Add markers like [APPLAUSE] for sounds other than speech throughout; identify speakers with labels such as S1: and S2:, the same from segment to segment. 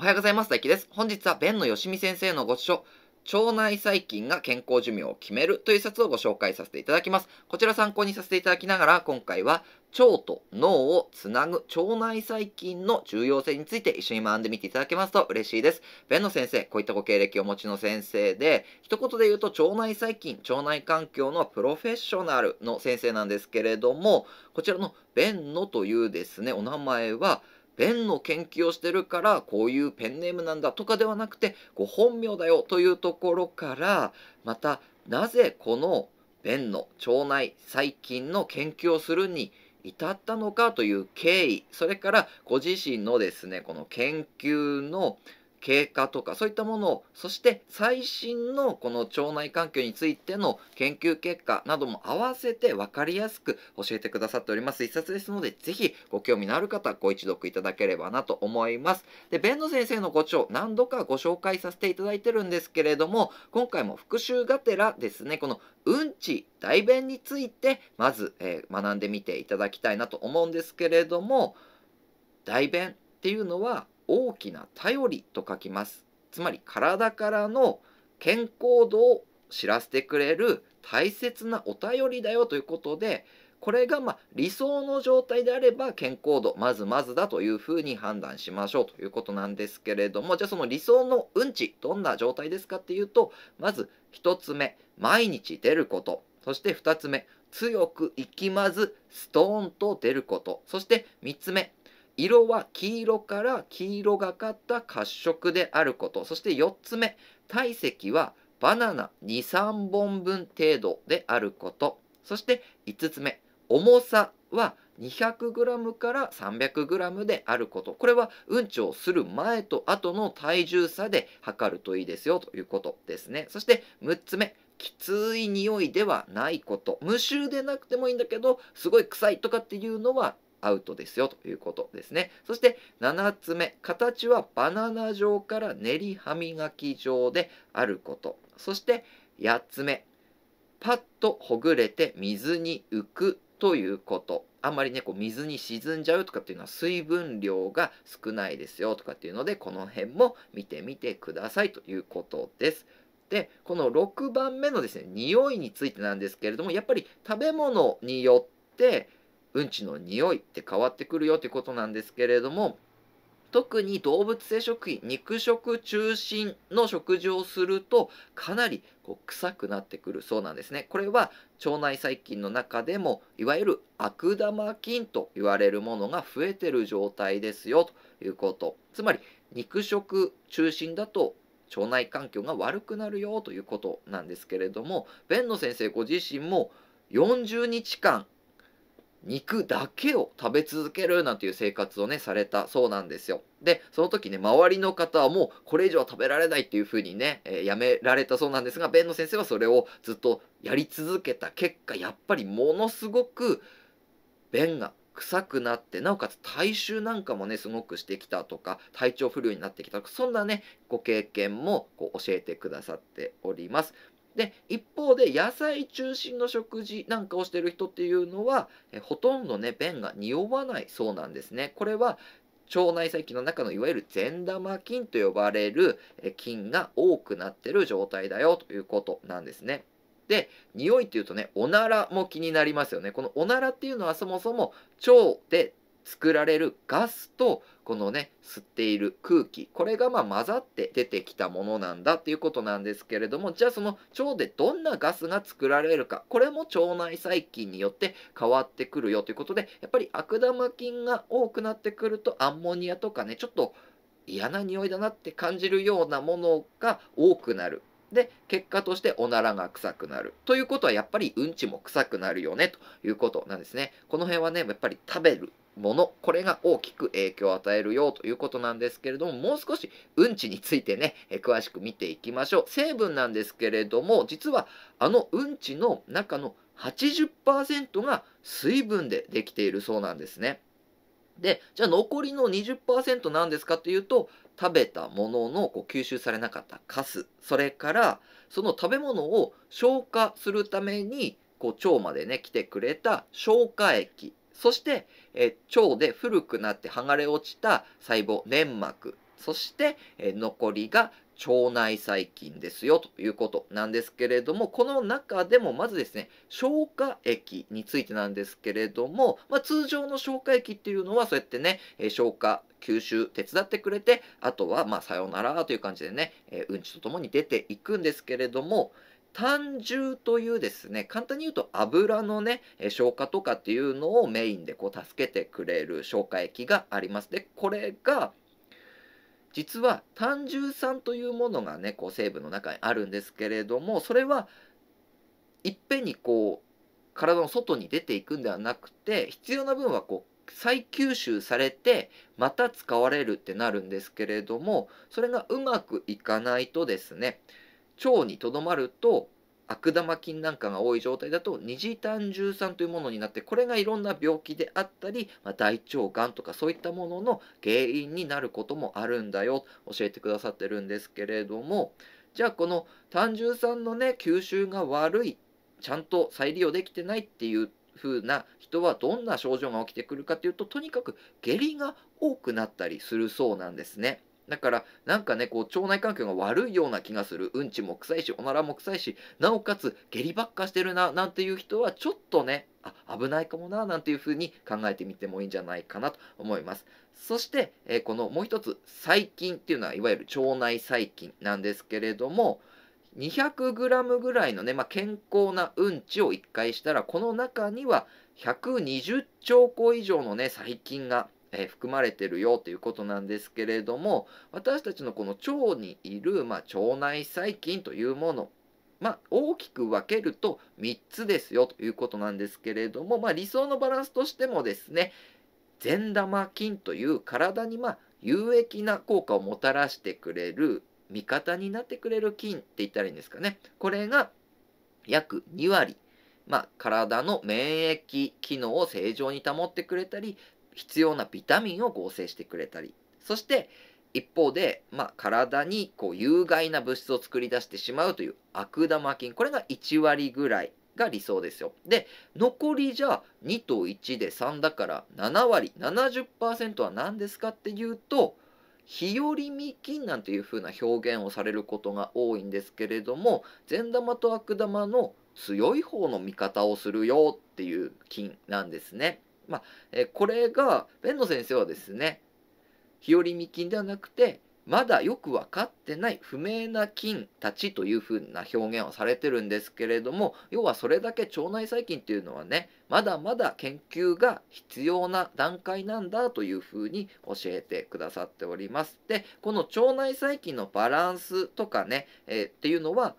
S1: おはようございます。大輝です。本日は弁のよしみ先生のご著書、腸内細菌が健康寿命を決めるという冊をご紹介させていただきます。こちら参考にさせていただきながら、今回は腸と脳をつなぐ腸内細菌の重要性について一緒に学んでみていただけますと嬉しいです。弁の先生、こういったご経歴をお持ちの先生で、一言で言うと腸内細菌、腸内環境のプロフェッショナルの先生なんですけれども、こちらの弁のというですね、お名前は、ペンの研究をしてるからこういうペンネームなんだとかではなくてご本名だよというところからまたなぜこの便の腸内細菌の研究をするに至ったのかという経緯それからご自身のですねこの研究の経過とかそういったものをそして最新のこの腸内環境についての研究結果なども合わせて分かりやすく教えてくださっております一冊ですので是非ご興味のある方ご一読いただければなと思いますで弁野先生のご著何度かご紹介させていただいてるんですけれども今回も復習がてらですねこのうんち大便についてまず、えー、学んでみていただきたいなと思うんですけれども大便っていうのは大きな頼りと書きますつまり体からの健康度を知らせてくれる大切なお便りだよということでこれがま理想の状態であれば健康度まずまずだというふうに判断しましょうということなんですけれどもじゃあその理想のうんちどんな状態ですかっていうとまず1つ目毎日出ることそして2つ目強くきまずストーンと出ることそして3つ目色は黄色から黄色がかった褐色であることそして4つ目体積はバナナ23本分程度であることそして5つ目重さは 200g から 300g であることこれはうんちをする前と後の体重差で測るといいですよということですねそして6つ目きつい匂いではないこと無臭でなくてもいいんだけどすごい臭いとかっていうのはアウトですよということですねそして7つ目形はバナナ状から練り歯磨き状であることそして8つ目パッとほぐれて水に浮くということあんまりねこう水に沈んじゃうとかっていうのは水分量が少ないですよとかっていうのでこの辺も見てみてくださいということです。でこの6番目のですね匂いについてなんですけれどもやっぱり食べ物によってうんちの匂いって変わってくるよってことなんですけれども特に動物性食品肉食中心の食事をするとかなりこう臭くなってくるそうなんですねこれは腸内細菌の中でもいわゆる悪玉菌と言われるものが増えてる状態ですよということつまり肉食中心だと腸内環境が悪くなるよということなんですけれども弁野先生ご自身も40日間肉だけを食べ続けるなんていう生活をねされたそうなんですよでその時ね周りの方はもうこれ以上は食べられないっていうふうにね、えー、やめられたそうなんですが弁の先生はそれをずっとやり続けた結果やっぱりものすごく便が臭くなってなおかつ体臭なんかもねすごくしてきたとか体調不良になってきたとかそんなねご経験もこう教えてくださっておりますで一方で野菜中心の食事なんかをしてる人っていうのはえほとんどね便が匂わないそうなんですねこれは腸内細菌の中のいわゆる善玉菌と呼ばれる菌が多くなってる状態だよということなんですね。で匂いっていうとねおならも気になりますよねこのおならっていうのはそもそも腸で作られるガスとこのね吸っている空気これがま混ざって出てきたものなんだっていうことなんですけれどもじゃあその腸でどんなガスが作られるかこれも腸内細菌によって変わってくるよということでやっぱり悪玉菌が多くなってくるとアンモニアとかねちょっと嫌な匂いだなって感じるようなものが多くなるで結果としておならが臭くなるということはやっぱりうんちも臭くなるよねということなんですねこの辺はねやっぱり食べるものこれが大きく影響を与えるよということなんですけれどももう少しうんちについてね詳しく見ていきましょう成分なんですけれども実はあのうんちの中の80%が水分でできているそうなんですねでじゃあ残りの20%なんですかというと食べたもののこう吸収されなかったカスそれからその食べ物を消化するためにこう腸までね来てくれた消化液そして、え腸で古くなって剥がれ落ちた細胞粘膜そして、え残りが腸内細菌ですよということなんですけれどもこの中でもまずですね消化液についてなんですけれども、まあ、通常の消化液っていうのはそうやってね消化吸収手伝ってくれてあとはまあさようならという感じでね、えうんちとともに出ていくんですけれども胆汁というですね簡単に言うと油のね消化とかっていうのをメインでこう助けてくれる消化液があります。でこれが実は胆汁酸というものがねこう成分の中にあるんですけれどもそれはいっぺんにこう体の外に出ていくんではなくて必要な分はこう再吸収されてまた使われるってなるんですけれどもそれがうまくいかないとですね腸にとどまると悪玉菌なんかが多い状態だと二次胆汁酸というものになってこれがいろんな病気であったり、まあ、大腸がんとかそういったものの原因になることもあるんだよ教えてくださってるんですけれどもじゃあこの胆汁酸のね吸収が悪いちゃんと再利用できてないっていう風な人はどんな症状が起きてくるかというととにかく下痢が多くなったりするそうなんですね。だからなんかねこう腸内環境が悪いような気がするうんちも臭いしおならも臭いしなおかつ下痢ばっかしてるななんていう人はちょっとねあ危ないかもななんていうふうに考えてみてもいいんじゃないかなと思いますそして、えー、このもう一つ細菌っていうのはいわゆる腸内細菌なんですけれども 200g ぐらいのね、まあ、健康なうんちを1回したら、この中には120兆個以上のね、細菌が、えー、含まれてるよということなんですけれども、私たちのこの腸にいる、まあ、腸内細菌というもの、まあ、大きく分けると3つですよということなんですけれども、まあ、理想のバランスとしてもですね、善玉菌という体にま有益な効果をもたらしてくれる味方になってくれる菌って言ったらいいんですかねこれが約2割、まあ、体の免疫機能を正常に保ってくれたり必要なビタミンを合成してくれたりそして一方で、まあ、体にこう有害な物質を作り出してしまうという悪玉菌これが1割ぐらいが理想ですよで残りじゃあ2と1で3だから7割70%は何ですかっていうと日和見金なんていう風な表現をされることが多いんですけれども善玉と悪玉の強い方の味方をするよっていう金なんですね。まあ、えこれが弁野先生はですね日和見金ではなくてまだよく分かってない不明な菌たちというふうな表現をされてるんですけれども要はそれだけ腸内細菌っていうのはねまだまだ研究が必要な段階なんだというふうに教えてくださっております。でこの腸内細菌のバランスとかね、えー、っていうのは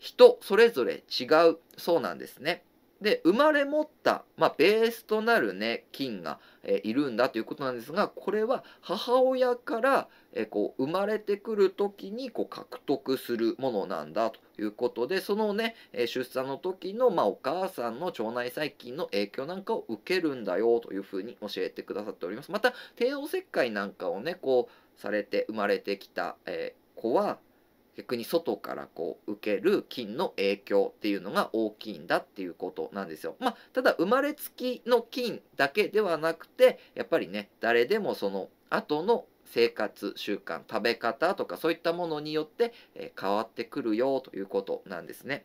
S1: 人それぞれ違うそうなんですね。で生まれ持った、まあ、ベースとなる、ね、菌が、えー、いるんだということなんですがこれは母親から、えー、こう生まれてくる時にこう獲得するものなんだということでそのね、えー、出産の時の、まあ、お母さんの腸内細菌の影響なんかを受けるんだよというふうに教えてくださっております。また帝王切開なんかをねこうされて生まれてきた、え子は逆に外からこう受ける菌の影響っていうのが大きいんだっていうことなんですよ。まあ、ただ生まれつきの菌だけではなくてやっぱりね誰でもその後の生活習慣食べ方とかそういったものによって、え変わってくるよということなんですね。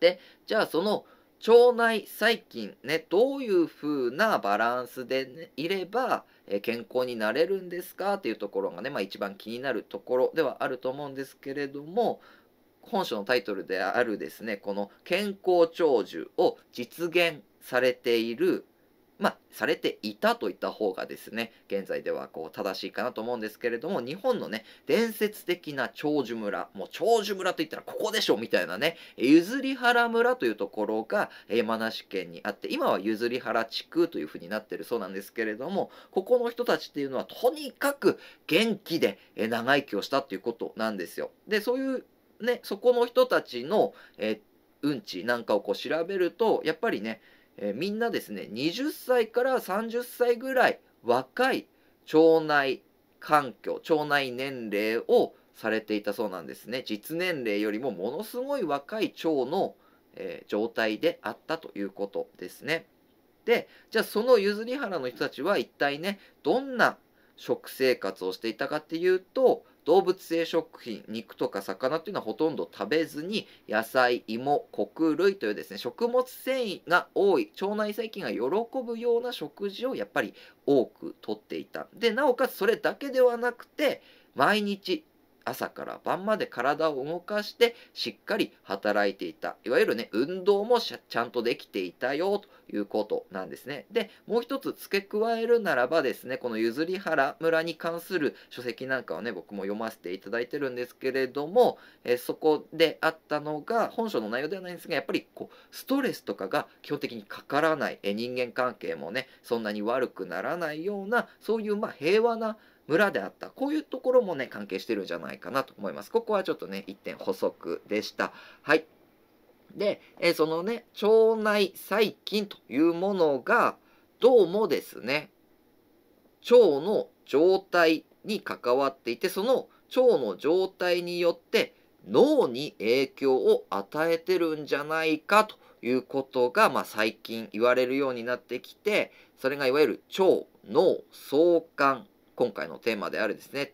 S1: でじゃあその腸内細菌ねどういうふうなバランスで、ね、いればえ健康になれるんですかというところがね、まあ、一番気になるところではあると思うんですけれども本書のタイトルであるですねこの健康長寿を実現されているまあ、されていたといった方がですね、現在ではこう正しいかなと思うんですけれども、日本のね、伝説的な長寿村、もう長寿村といったらここでしょみたいなね、譲り原村というところが山梨県にあって、今は譲り原地区というふうになってるそうなんですけれども、ここの人たちっていうのはとにかく元気で長生きをしたっていうことなんですよ。で、そういうね、そこの人たちの、えー、うんちなんかをこう調べると、やっぱりね、えー、みんなですね20歳から30歳ぐらい若い腸内環境腸内年齢をされていたそうなんですね実年齢よりもものすごい若い腸の、えー、状態であったということですねでじゃあその譲り原の人たちは一体ねどんな食生活をしていたかっていうと動物性食品肉とか魚というのはほとんど食べずに野菜芋穀類というですね食物繊維が多い腸内細菌が喜ぶような食事をやっぱり多くとっていたでなおかつそれだけではなくて毎日朝から晩まで体を動かしてしっかり働いていたいわゆるね運動もちゃんとできていたよということなんですねでもう一つ付け加えるならばですねこの譲り原村に関する書籍なんかをね僕も読ませていただいてるんですけれども、えそこであったのが本書の内容ではないんですがやっぱりこうストレスとかが基本的にかからない、え人間関係もねそんなに悪くならないようなそういうまあ平和な村であったこういうところもね関係してるんじゃないかなと思いますここはちょっとね1点補足でしたはいで、えー、そのね腸内細菌というものがどうもですね腸の状態に関わっていてその腸の状態によって脳に影響を与えてるんじゃないかということが、まあ、最近言われるようになってきてそれがいわゆる腸脳相関今回のテーマであるですね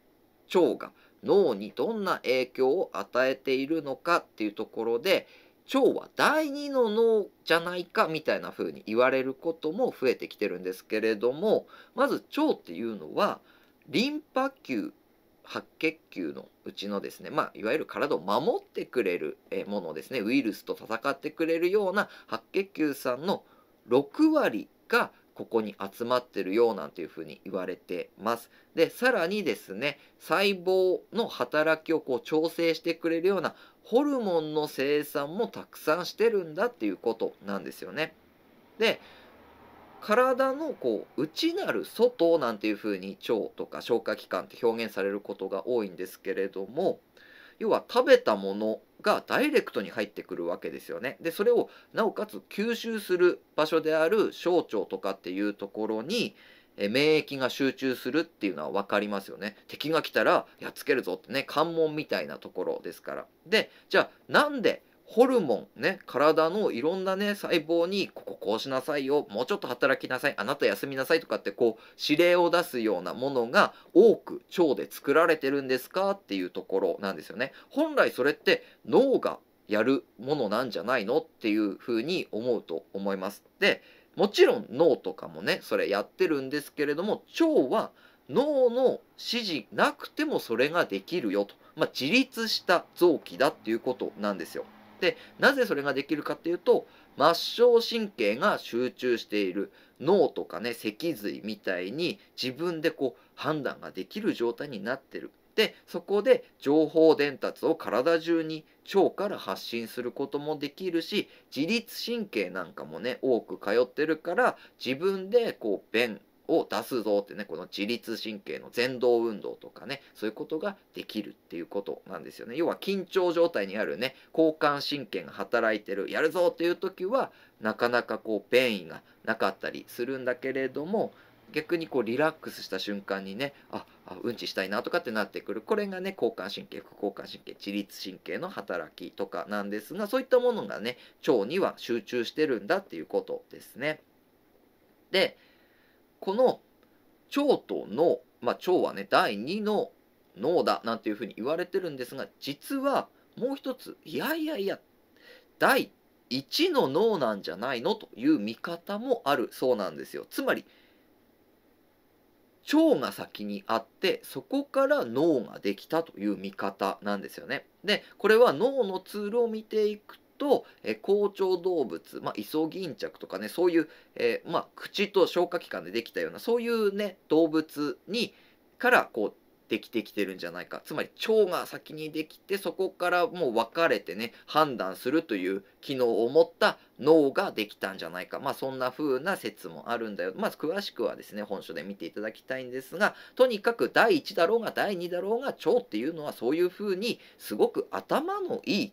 S1: 腸が脳にどんな影響を与えているのかっていうところで腸は第二の脳じゃないかみたいな風に言われることも増えてきてるんですけれどもまず腸っていうのはリンパ球白血球のうちのですね、まあ、いわゆる体を守ってくれるものですねウイルスと戦ってくれるような白血球さんの6割がここに集まってるよなんていうふうに言われてます。でさらにですね細胞の働きをこう調整してくれるようなホルモンの生産もたくさんしてるんだっていうことなんですよね。で体のこう内なる外なんていうふうに腸とか消化器官って表現されることが多いんですけれども要は食べたものがダイレクトに入ってくるわけですよね。でそれをなおかつ吸収する場所である小腸とかっていうところに免疫が集中するっていうのは分かりますよね。敵が来たらやっつけるぞってね関門みたいなところですから。でじゃあなんでホルモンね体のいろんなね細胞にここうしなさいよもうちょっと働きなさいあなた休みなさいとかってこう指令を出すようなものが多く腸で作られてるんですかっていうところなんですよね。本来それって脳がやるものなんじゃないのっていうふに思うと思います。でもちろん脳とかもねそれやってるんですけれども腸は脳の指示なくてもそれができるよと、まあ、自立した臓器だっていうことなんですよ。でなぜそれができるかっていうと末梢神経が集中している脳とかね脊髄みたいに自分でこう判断ができる状態になってるでそこで情報伝達を体中に腸から発信することもできるし自律神経なんかもね多く通ってるから自分でこう便を出すぞってね、この自律神経の前動運動とかね、そういうことができるっていうことなんですよね。要は緊張状態にあるね、交感神経が働いてる、やるぞっていう時は、なかなかこう便意がなかったりするんだけれども、逆にこうリラックスした瞬間にねああうんちしたいなとかってなってくるこれがね交感神経副交感神経自律神経の働きとかなんですがそういったものがね腸には集中してるんだっていうことですね。でこの腸と脳、まあ、腸はね第2の脳だなんていうふうに言われてるんですが実はもう一ついやいやいや第1の脳なんじゃないのという見方もあるそうなんですよ。つまり腸が先にあってそこから脳ができたという見方なんですよね。でこれは脳のツールを見ていくと、え好調動物、まあ、イソギンチャクとかねそういう、えまあ、口と消化器官でできたようなそういうね動物にからこうできてきてるんじゃないかつまり腸が先にできてそこからもう分かれてね判断するという機能を持った脳ができたんじゃないかまあそんな風な説もあるんだよまあ詳しくはですね本書で見ていただきたいんですがとにかく第1だろうが第2だろうが腸っていうのはそういう風にすごく頭のいい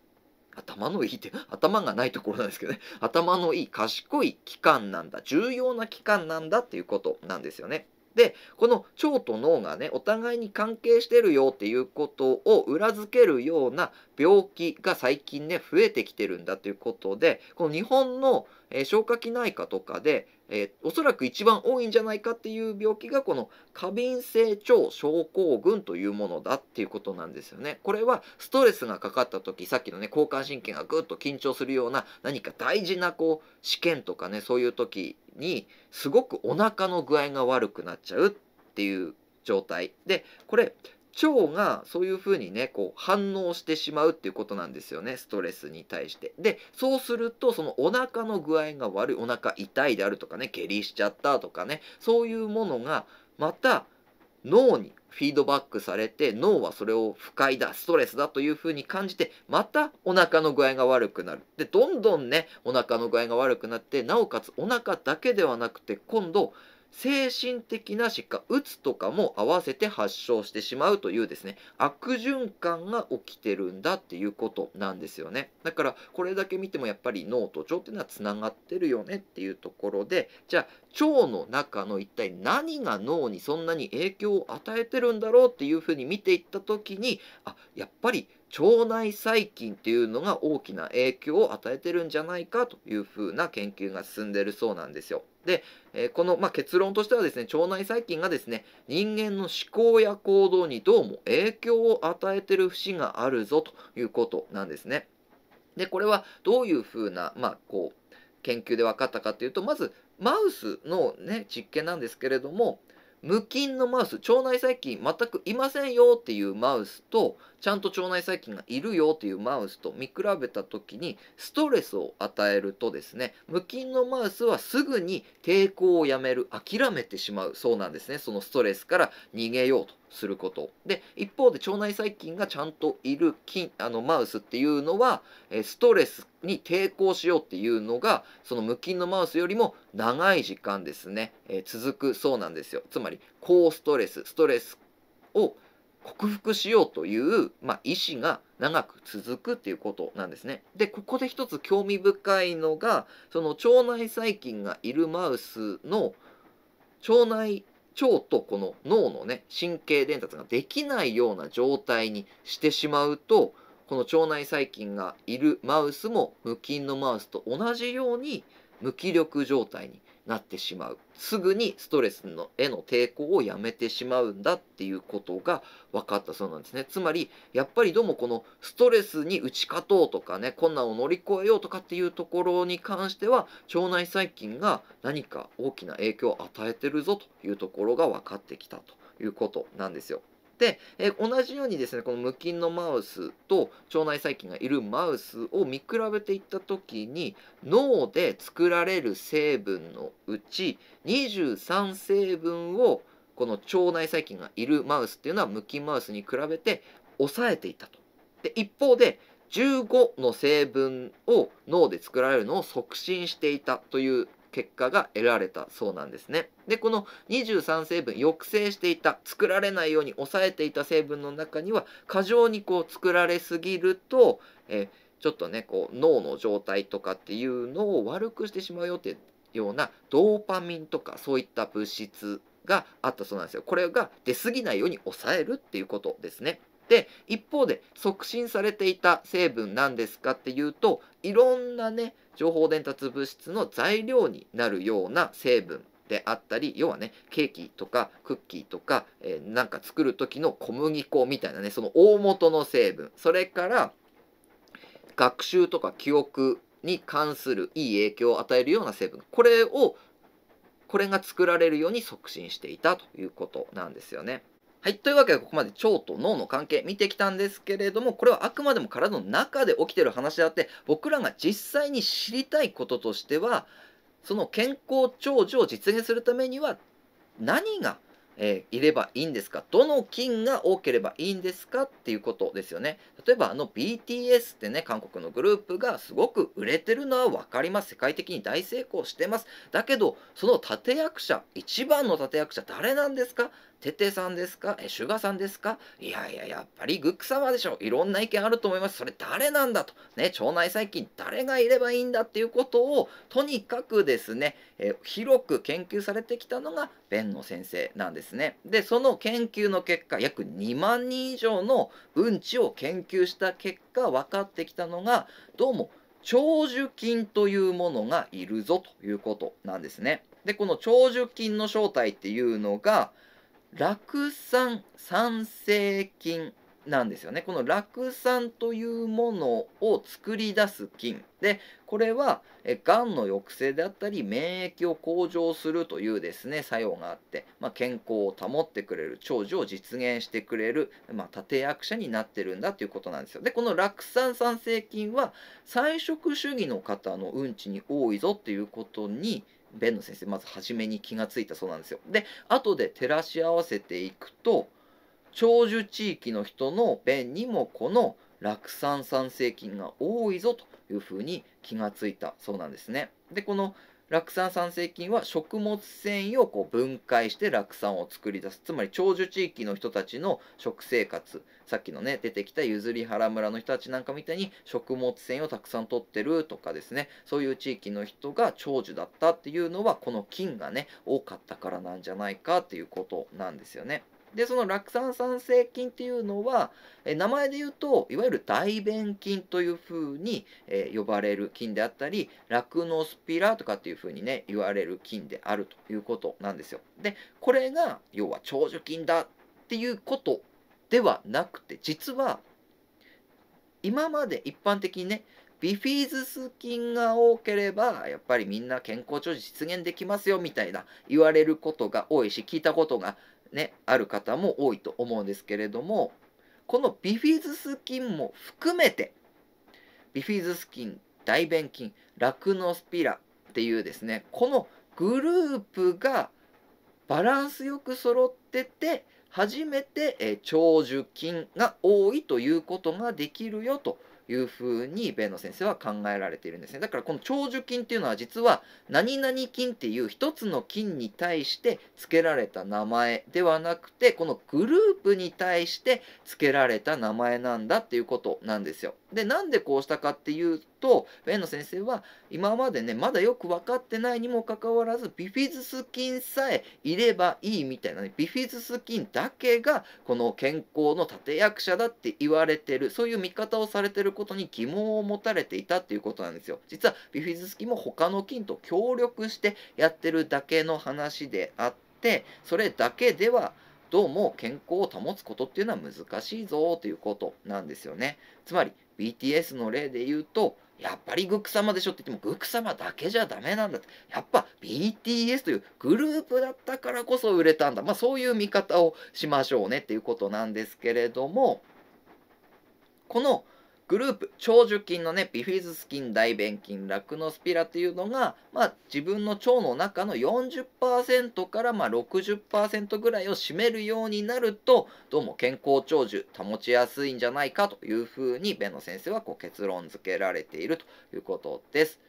S1: 頭のいいって頭がないところなんですけどね [LAUGHS] 頭のいい賢い器官なんだ重要な器官なんだっていうことなんですよね。でこの腸と脳がねお互いに関係してるよっていうことを裏付けるような病気が最近ね増えてきてるんだということでこの日本の消化器内科とかで、えー、おそらく一番多いんじゃないかっていう病気がこの過敏性腸症候群というものだっていうことなんですよね。これはストレスがかかった時さっきのね交感神経がぐっと緊張するような何か大事なこう試験とかねそういう時にすごくお腹の具合が悪くなっちゃうっていう状態でこれ腸がそういうふうにねこう反応してしまうっていうことなんですよねストレスに対してでそうするとそのお腹の具合が悪いお腹痛いであるとかね下痢しちゃったとかねそういうものがまた脳にフィードバックされて脳はそれを不快だストレスだというふうに感じてまたお腹の具合が悪くなるでどんどんねお腹の具合が悪くなってなおかつお腹だけではなくて今度精神的な疾患、うつとかも合わせて発症してしまうというですね、悪循環が起きてるんだっていうことなんですよね。だから、これだけ見てもやっぱり脳と腸っていうのはつながってるよねっていうところで、じゃあ、腸の中の一体何が脳にそんなに影響を与えてるんだろうっていうふうに見ていった時に、あ、やっぱり腸内細菌っていうのが大きな影響を与えてるんじゃないかというふうな研究が進んでるそうなんですよ。で、えこの、まあ、結論としてはですね腸内細菌がですね人間の思考や行動にどうも影響を与えてる節があるぞということなんですね。でこれはどういうふうな、まあ、こう研究で分かったかというとまずマウスの、ね、実験なんですけれども無菌のマウス腸内細菌全くいませんよっていうマウスとちゃんと腸内細菌がいるよというマウスと見比べた時にストレスを与えるとですね無菌のマウスはすぐに抵抗をやめる諦めてしまうそうなんですねそのストレスから逃げようとすることで一方で腸内細菌がちゃんといる菌あのマウスっていうのはストレスに抵抗しようっていうのがその無菌のマウスよりも長い時間ですね、続くそうなんですよつまり高ストレスストレスを克服しようという、まあ、意志が長く続くっていうことなんですね。で、ここで一つ興味深いのが、その腸内細菌がいるマウスの腸内腸とこの脳のね、神経伝達ができないような状態にしてしまうと、この腸内細菌がいるマウスも無菌のマウスと同じように無気力状態になってしまうすぐにストレスのへの抵抗をやめてしまうんだっていうことが分かったそうなんですねつまりやっぱりどうもこのストレスに打ち勝とうとかね困難を乗り越えようとかっていうところに関しては腸内細菌が何か大きな影響を与えてるぞというところが分かってきたということなんですよ。で、え同じようにですねこの無菌のマウスと腸内細菌がいるマウスを見比べていった時に脳で作られる成分のうち23成分をこの腸内細菌がいるマウスっていうのは無菌マウスに比べて抑えていたと。で一方で15の成分を脳で作られるのを促進していたという結果が得られたそうなんですね。でこの23成分抑制していた作られないように抑えていた成分の中には過剰にこう作られすぎると、えちょっとねこう脳の状態とかっていうのを悪くしてしまうよっていうようなドーパミンとかそういった物質があったそうなんですよ。これが出過ぎないように抑えるっていうことですね。で一方で促進されていた成分なんですかっていうといろんなね情報伝達物質の材料になるような成分であったり要はねケーキとかクッキーとか、えー、なんか作る時の小麦粉みたいなねその大元の成分それから学習とか記憶に関するいい影響を与えるような成分これをこれが作られるように促進していたということなんですよね。はい。というわけで、ここまで腸と脳の関係見てきたんですけれども、これはあくまでも体の中で起きてる話であって、僕らが実際に知りたいこととしては、その健康長寿を実現するためには、何が、えー、いればいいんですかどの菌が多ければいいんですかっていうことですよね。例えば、あの BTS ってね、韓国のグループがすごく売れてるのは分かります。世界的に大成功してます。だけど、その立役者、一番の立役者、誰なんですかテテさんですかえシュガさんですかいやいや、やっぱりグック様でしょ。いろんな意見あると思います。それ誰なんだと。ね、腸内細菌誰がいればいいんだっていうことを、とにかくですね、え広く研究されてきたのが弁の先生なんですね。で、その研究の結果、約2万人以上のうんちを研究した結果、分かってきたのが、どうも長寿菌というものがいるぞということなんですね。で、この長寿菌の正体っていうのが、酪酸酸性菌なんですよねこの酪酸というものを作り出す菌でこれはがんの抑制であったり免疫を向上するというですね作用があって、まあ、健康を保ってくれる長寿を実現してくれる、まあ、立役者になってるんだということなんですよでこの酪酸酸性菌は菜食主義の方のうんちに多いぞっていうことに弁の先生まず初めに気がついたそうなんですよで後で照らし合わせていくと長寿地域の人の便にもこの酪酸酸性菌が多いぞというふうに気がついたそうなんですねでこの酪酸酸性菌は食物繊維をこう分解して酪酸を作り出すつまり長寿地域の人たちの食生活さっきのね出てきた譲り原村の人たちなんかみたいに食物繊維をたくさん取ってるとかですねそういう地域の人が長寿だったっていうのはこの菌がね多かったからなんじゃないかっていうことなんですよね。でその酪酸産生菌っていうのは、え名前で言うといわゆる大便菌というふうに、え呼ばれる菌であったり酪農スピラとかっていうふうにね言われる菌であるということなんですよ。でこれが要は長寿菌だっていうことではなくて実は今まで一般的にねビフィズス菌が多ければやっぱりみんな健康長寿実現できますよみたいな言われることが多いし聞いたことがね、ある方も多いと思うんですけれどもこのビフィズス菌も含めてビフィズス菌大便菌ラクノスピラっていうですねこのグループがバランスよく揃ってて初めて長寿菌が多いということができるよというふうに米野先生は考えられているんですねだからこの長寿菌っていうのは実は何々菌っていう一つの菌に対して付けられた名前ではなくてこのグループに対して付けられた名前なんだっていうことなんですよ。でなんでこうしたかっていうと上野先生は今までねまだよく分かってないにもかかわらずビフィズス菌さえいればいいみたいなねビフィズス菌だけがこの健康の立役者だって言われてるそういう見方をされてることに疑問を持たれていたっていうことなんですよ実はビフィズス菌も他の菌と協力してやってるだけの話であってそれだけではどうも健康を保つことっていうのは難しいぞということなんですよねつまり BTS の例で言うとやっぱりグック様でしょって言ってもグック様だけじゃダメなんだってやっぱ BTS というグループだったからこそ売れたんだまあそういう見方をしましょうねっていうことなんですけれどもこの「グループ長寿菌のねビフィズス菌大便菌ラクノスピラというのが、まあ、自分の腸の中の40%からまあ60%ぐらいを占めるようになるとどうも健康長寿保ちやすいんじゃないかというふうに弁の先生はこう結論付けられているということです。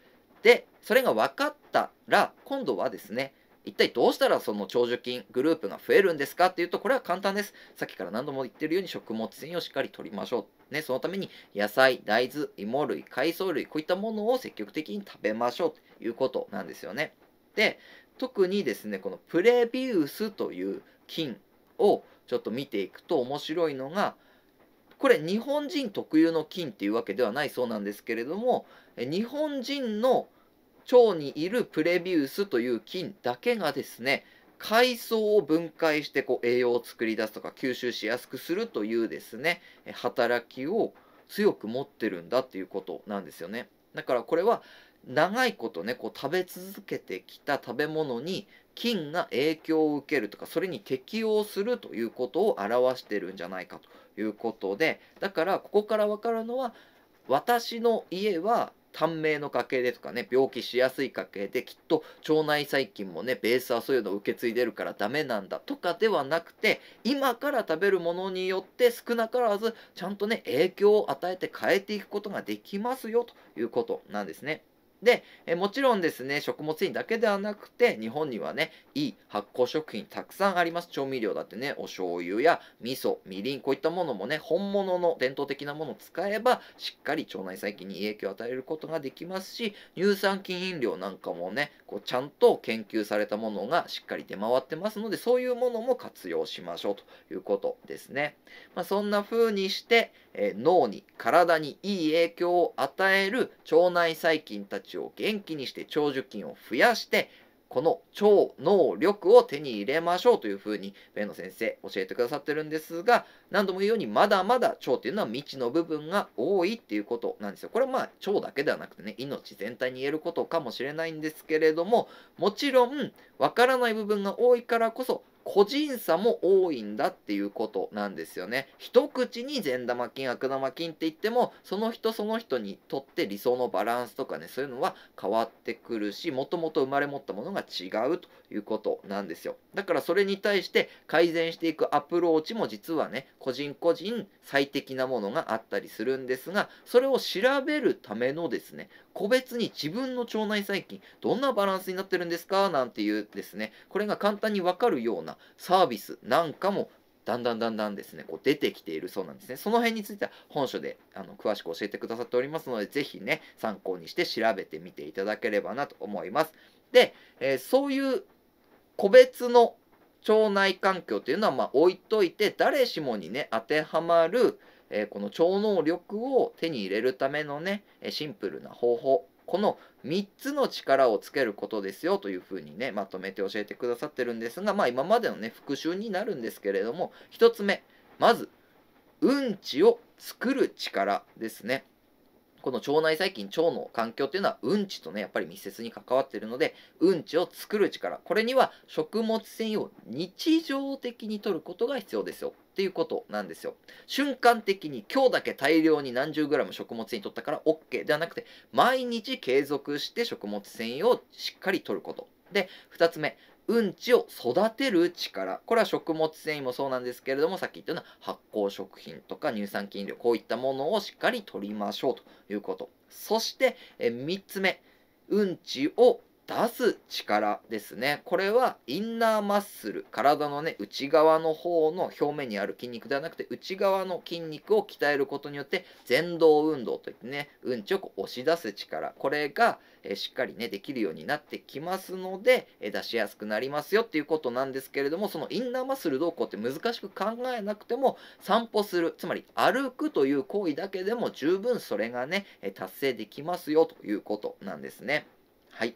S1: でそれが分かったら今度はですね一体どうしたらその長寿菌グループが増えるんですかっていうとこれは簡単ですさっきから何度も言ってるように食物繊維をしっかりとりましょう、ね、そのために野菜大豆芋類海藻類こういったものを積極的に食べましょうということなんですよねで特にですねこのプレビウスという菌をちょっと見ていくと面白いのがこれ日本人特有の菌っていうわけではないそうなんですけれども日本人の腸にいるプレビウスという菌だけがですね海藻を分解してこう栄養を作り出すとか吸収しやすくするというですね働きを強く持ってるんだっていうことなんですよね。だからこれは長いことねこう食べ続けてきた食べ物に菌が影響を受けるとかそれに適応するということを表してるんじゃないかということでだからここから分かるのは私の家は短命の家系でとかね病気しやすい家系できっと腸内細菌もねベースはそういうのを受け継いでるからダメなんだとかではなくて今から食べるものによって少なからずちゃんとね影響を与えて変えていくことができますよということなんですね。で、えもちろんですね、食物繊維だけではなくて、日本にはね、いい発酵食品たくさんあります。調味料だってね、お醤油や味噌、みりん、こういったものもね、本物の伝統的なものを使えば、しっかり腸内細菌に影響を与えることができますし、乳酸菌飲料なんかもね、こうちゃんと研究されたものがしっかり出回ってますので、そういうものも活用しましょうということですね。まあ、そんな風にして、え脳に、体にいい影響を与える腸内細菌たちちを元気にして長寿菌を増やしてこの超能力を手に入れましょうというふうに上野先生教えてくださってるんですが何度も言うようにまだまだ腸っていうのは未知の部分が多いっていうことなんですよ。これはまあ腸だけではなくてね命全体に言えることかもしれないんですけれどももちろんわからない部分が多いからこそ個人差も多いんだっていうことなんですよね一口に善玉菌悪玉菌って言ってもその人その人にとって理想のバランスとかねそういうのは変わってくるしもともと生まれ持ったものが違うということなんですよだからそれに対して改善していくアプローチも実はね個人個人最適なものがあったりするんですがそれを調べるためのですね個別に自分の腸内細菌どんなバランスになってるんですかなんていうですねこれが簡単に分かるようなサービスなんかもだんだんだんだんですねこう出てきているそうなんですねその辺については本書であの詳しく教えてくださっておりますので是非ね参考にして調べてみていただければなと思いますで、えー、そういう個別の腸内環境というのはまあ置いといて誰しもにね当てはまるえこの超能力を手に入れるためのねシンプルな方法この3つの力をつけることですよというふうにねまとめて教えてくださってるんですがまあ今までのね復習になるんですけれども1つ目まずうんちを作る力ですね。この腸内細菌腸の環境っていうのはうんちとねやっぱり密接に関わってるのでうんちを作る力これには食物繊維を日常的に摂ることが必要ですよっていうことなんですよ。瞬間的に今日だけ大量に何十グラム食物繊維取ったから OK ではなくて、毎日継続して食物繊維をしっかり取ること。で、2つ目、うんちを育てる力。これは食物繊維もそうなんですけれども、さっき言ったような発酵食品とか乳酸菌量、こういったものをしっかり取りましょうということ。そして、え3つ目、うんちを出す力ですねこれはインナーマッスル体のね内側の方の表面にある筋肉ではなくて内側の筋肉を鍛えることによって前動運動といってねうんちをこう押し出す力これが、えしっかりねできるようになってきますので、え出しやすくなりますよっていうことなんですけれどもそのインナーマッスル動向って難しく考えなくても散歩するつまり歩くという行為だけでも十分それがね達成できますよということなんですね。はい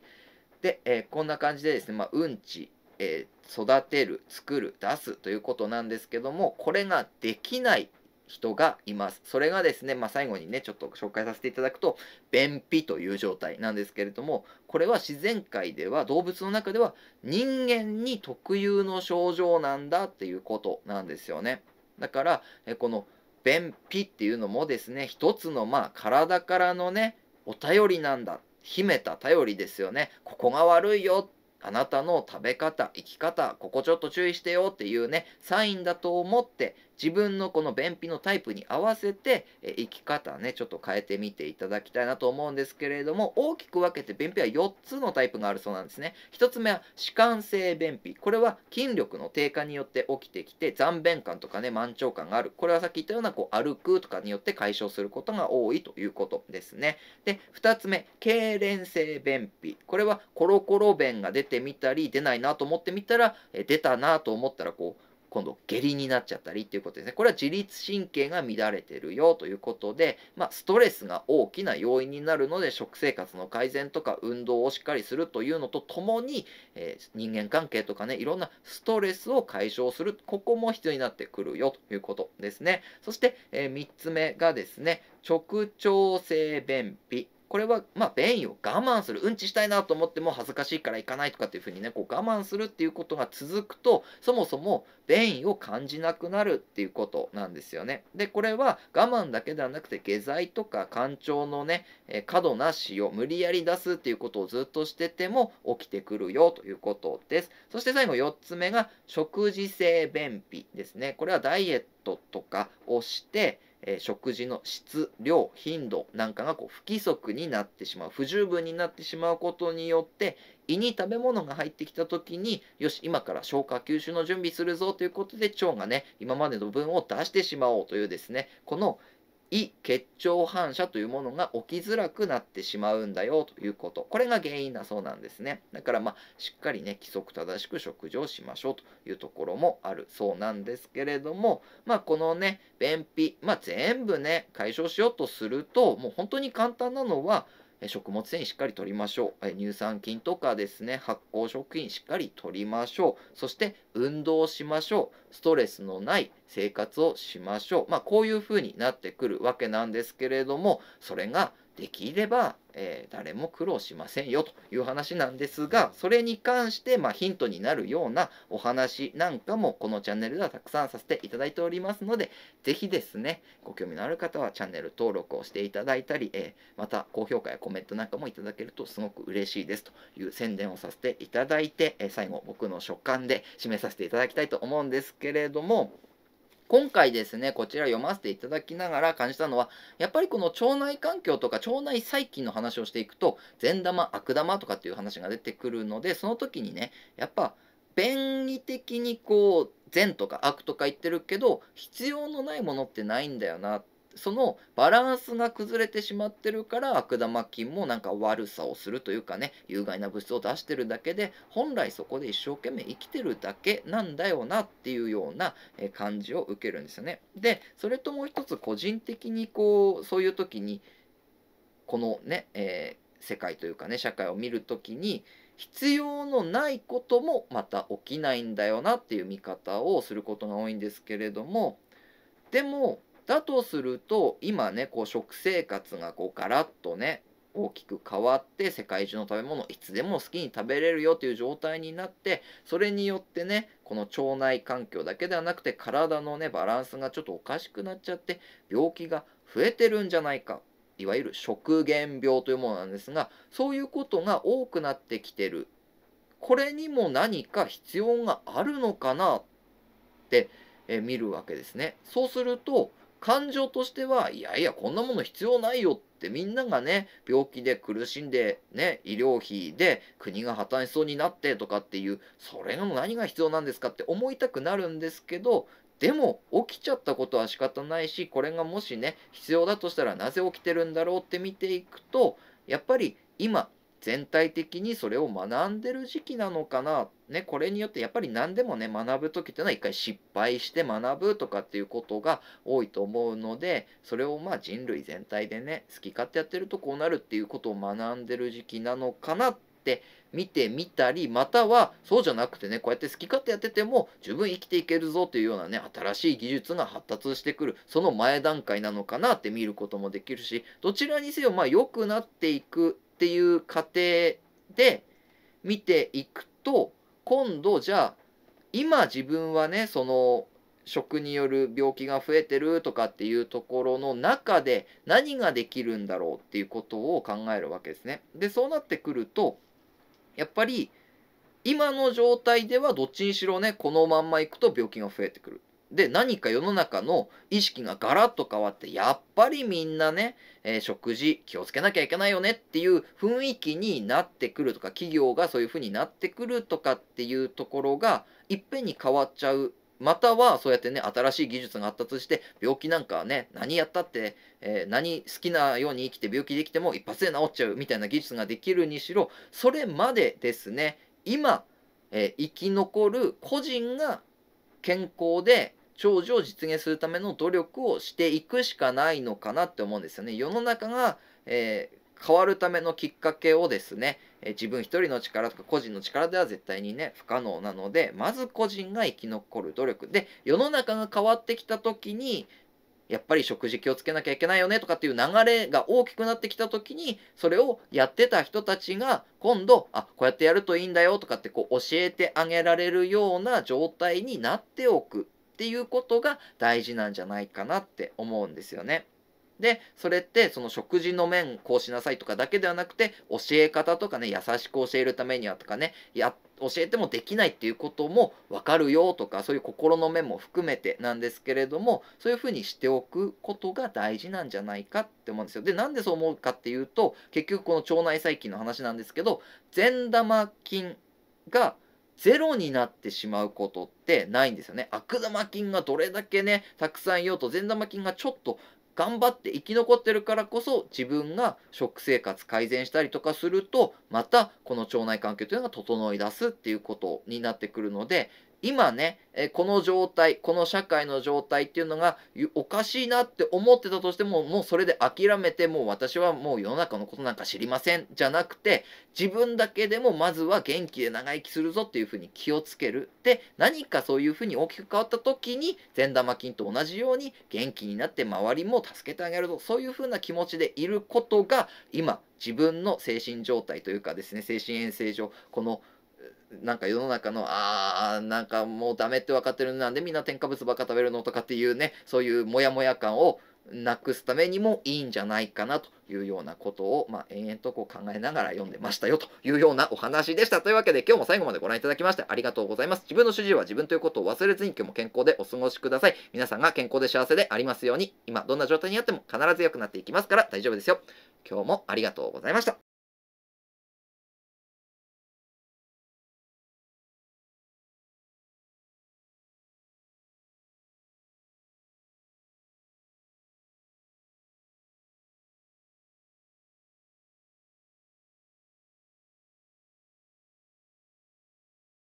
S1: で、えー、こんな感じでですね、まあ、うんち、えー、育てる、作る、出すということなんですけども、これができない人がいます。それがですね、まあ、最後にね、ちょっと紹介させていただくと、便秘という状態なんですけれども、これは自然界では、動物の中では人間に特有の症状なんだっていうことなんですよね。だから、えこの便秘っていうのもですね、一つのまあ体からのね、お便りなんだ秘めた頼りですよねここが悪いよあなたの食べ方生き方ここちょっと注意してよっていうねサインだと思って自分のこの便秘のタイプに合わせて、え生き方ねちょっと変えてみていただきたいなと思うんですけれども大きく分けて便秘は4つのタイプがあるそうなんですね1つ目は弛緩性便秘これは筋力の低下によって起きてきて残便感とかね満潮感があるこれはさっき言ったようなこう歩くとかによって解消することが多いということですねで2つ目痙攣性便秘これはコロコロ便が出てみたり出ないなと思ってみたら、え出たなと思ったらこう今度下痢になっちゃったりっていうことですねこれは自律神経が乱れてるよということで、まあ、ストレスが大きな要因になるので食生活の改善とか運動をしっかりするというのとともに、えー、人間関係とかねいろんなストレスを解消するここも必要になってくるよということですねそして、えー、3つ目がですね直腸性便秘これは、まあ、便意を我慢する。うんちしたいなと思っても恥ずかしいから行かないとかっていうふうにね、こう我慢するっていうことが続くと、そもそも便意を感じなくなるっていうことなんですよね。で、これは我慢だけではなくて、下剤とか肝腸のね、え過度な使用、無理やり出すっていうことをずっとしてても起きてくるよということです。そして最後4つ目が、食事性便秘ですね。これはダイエットとかをして、えー、食事の質量頻度なんかがこう不規則になってしまう不十分になってしまうことによって胃に食べ物が入ってきた時によし今から消化吸収の準備するぞということで腸がね今までの分を出してしまおうというですねこの、胃結腸反射というものが起きづらくなってしまうんだよということこれが原因だそうなんですねだからまあしっかりね規則正しく食事をしましょうというところもあるそうなんですけれどもまあこのね便秘まあ全部ね解消しようとするともう本当に簡単なのは食物繊維しっかり取りましょう乳酸菌とかですね発酵食品しっかりとりましょうそして運動しましょうストレスのない生活をしましょう、まあ、こういうふうになってくるわけなんですけれどもそれができれば、えー、誰も苦労しませんよという話なんですがそれに関して、まあ、ヒントになるようなお話なんかもこのチャンネルではたくさんさせていただいておりますので是非ですねご興味のある方はチャンネル登録をしていただいたり、えー、また高評価やコメントなんかもいただけるとすごく嬉しいですという宣伝をさせていただいて、えー、最後僕の所感で締めさせていただきたいと思うんですけれども今回ですね、こちら読ませていただきながら感じたのは、やっぱりこの腸内環境とか腸内細菌の話をしていくと、善玉、悪玉とかっていう話が出てくるので、その時にね、やっぱ、便宜的にこう、善とか悪とか言ってるけど、必要のないものってないんだよなってそのバランスが崩れてしまってるから悪玉菌もなんか悪さをするというかね有害な物質を出してるだけで本来そこで一生懸命生きてるだけなんだよなっていうような感じを受けるんですよね。でそれともう一つ個人的にこうそういう時にこのね、えー、世界というかね社会を見る時に必要のないこともまた起きないんだよなっていう見方をすることが多いんですけれどもでもだとすると今ねこう食生活がこうガラッとね大きく変わって世界中の食べ物いつでも好きに食べれるよという状態になってそれによってねこの腸内環境だけではなくて体のねバランスがちょっとおかしくなっちゃって病気が増えてるんじゃないかいわゆる食源病というものなんですがそういうことが多くなってきてるこれにも何か必要があるのかなって、え見るわけですね。そうすると感情としてはいやいやこんなもの必要ないよってみんながね病気で苦しんでね医療費で国が破綻しそうになってとかっていうそれの何が必要なんですかって思いたくなるんですけどでも起きちゃったことは仕方ないしこれがもしね必要だとしたらなぜ起きてるんだろうって見ていくとやっぱり今全体的にそれを学んでる時期なのかな、ね、これによってやっぱり何でもね学ぶ時っていうのは一回失敗して学ぶとかっていうことが多いと思うのでそれをまあ人類全体でね好き勝手やってるとこうなるっていうことを学んでる時期なのかなって見てみたりまたはそうじゃなくてねこうやって好き勝手やってても十分生きていけるぞというようなね新しい技術が発達してくるその前段階なのかなって見ることもできるしどちらにせよまあ良くなっていくっていう過程で見ていくと今度じゃあ今自分はねその食による病気が増えてるとかっていうところの中で何ができるんだろうっていうことを考えるわけですね。でそうなってくるとやっぱり今の状態ではどっちにしろねこのまんまいくと病気が増えてくる。で何か世の中の意識がガラッと変わってやっぱりみんなね、えー、食事気をつけなきゃいけないよねっていう雰囲気になってくるとか企業がそういう風になってくるとかっていうところがいっぺんに変わっちゃうまたはそうやってね新しい技術が発達して病気なんかはね何やったって、えー、何好きなように生きて病気できても一発で治っちゃうみたいな技術ができるにしろそれまでですね今、えー、生き残る個人が健康で長寿を実現するための努力をしていくしかないのかなって思うんですよね。世の中が、えー、変わるためのきっかけをですね、えー、自分一人の力とか個人の力では絶対にね不可能なのでまず個人が生き残る努力で世の中が変わってきた時にやっぱり食事気をつけなきゃいけないよねとかっていう流れが大きくなってきた時にそれをやってた人たちが今度あこうやってやるといいんだよとかってこう教えてあげられるような状態になっておくっていうことが大事なんじゃないかなって思うんですよね。でそれってその食事の面こうしなさいとかだけではなくて教え方とかね優しく教えるためにはとかねや教えてもできないっていうことも分かるよとかそういう心の面も含めてなんですけれどもそういうふうにしておくことが大事なんじゃないかって思うんですよ。でなんでそう思うかっていうと結局この腸内細菌の話なんですけど善玉菌がゼロになってしまうことってないんですよね。悪玉菌がどれだけねたくさんいようと善玉菌がちょっと頑張って生き残ってるからこそ自分が食生活改善したりとかするとまたこの腸内環境というのが整い出すっていうことになってくるので今ね、えこの状態、この社会の状態っていうのがおかしいなって思ってたとしても、もうそれで諦めて、もう私はもう世の中のことなんか知りませんじゃなくて、自分だけでもまずは元気で長生きするぞっていうふうに気をつける。で、何かそういうふうに大きく変わった時に、善玉菌と同じように元気になって周りも助けてあげるぞ。そういうふうな気持ちでいることが、今、自分の精神状態というかですね、精神衛生上、このなんか世の中の、あー、なんかもうダメって分かってるなんでみんな添加物ばっか食べるのとかっていうね、そういうモヤモヤ感をなくすためにもいいんじゃないかなというようなことを、まあ、延々とこう考えながら読んでましたよというようなお話でした。というわけで今日も最後までご覧いただきましてありがとうございます。自分の主治は自分ということを忘れずに今日も健康でお過ごしください。皆さんが健康で幸せでありますように今どんな状態にあっても必ず良くなっていきますから大丈夫ですよ。今日もありがとうございました。